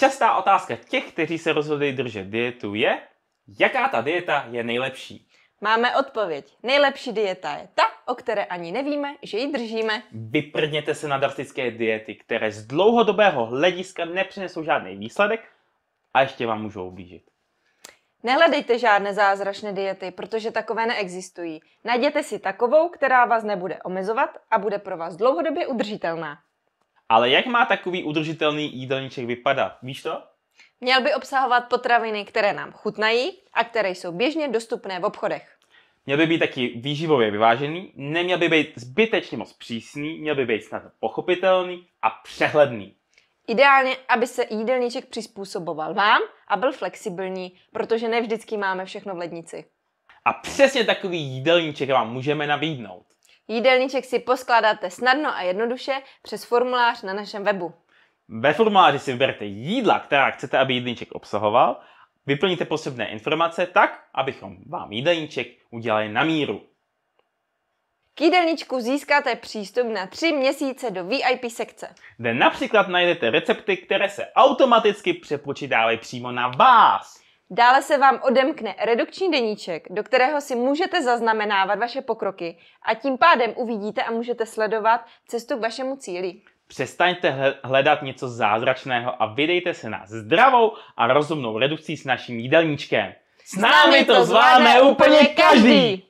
Častá otázka těch, kteří se rozhodli držet dietu je, jaká ta dieta je nejlepší? Máme odpověď. Nejlepší dieta je ta, o které ani nevíme, že ji držíme. Vyprdněte se na drastické diety, které z dlouhodobého hlediska nepřinesou žádný výsledek a ještě vám můžou ublížit. Nehledejte žádné zázračné diety, protože takové neexistují. Najděte si takovou, která vás nebude omezovat a bude pro vás dlouhodobě udržitelná. Ale jak má takový udržitelný jídelníček vypadat? Víš to? Měl by obsahovat potraviny, které nám chutnají a které jsou běžně dostupné v obchodech. Měl by být taky výživově vyvážený, neměl by být zbytečně moc přísný, měl by být snad pochopitelný a přehledný. Ideálně, aby se jídelníček přizpůsoboval vám a byl flexibilní, protože ne vždycky máme všechno v lednici. A přesně takový jídelníček vám můžeme nabídnout. Jídelníček si poskládáte snadno a jednoduše přes formulář na našem webu. Ve formuláři si vyberte jídla, která chcete, aby jídelníček obsahoval, vyplníte potřebné informace tak, abychom vám jídelníček udělali na míru. K jídelníčku získáte přístup na 3 měsíce do VIP sekce, kde například najdete recepty, které se automaticky přepočítávají přímo na vás. Dále se vám odemkne redukční deníček, do kterého si můžete zaznamenávat vaše pokroky a tím pádem uvidíte a můžete sledovat cestu k vašemu cíli. Přestaňte hledat něco zázračného a vydejte se na zdravou a rozumnou redukcí s naším jídelníčkem. S námi to zvládne úplně každý!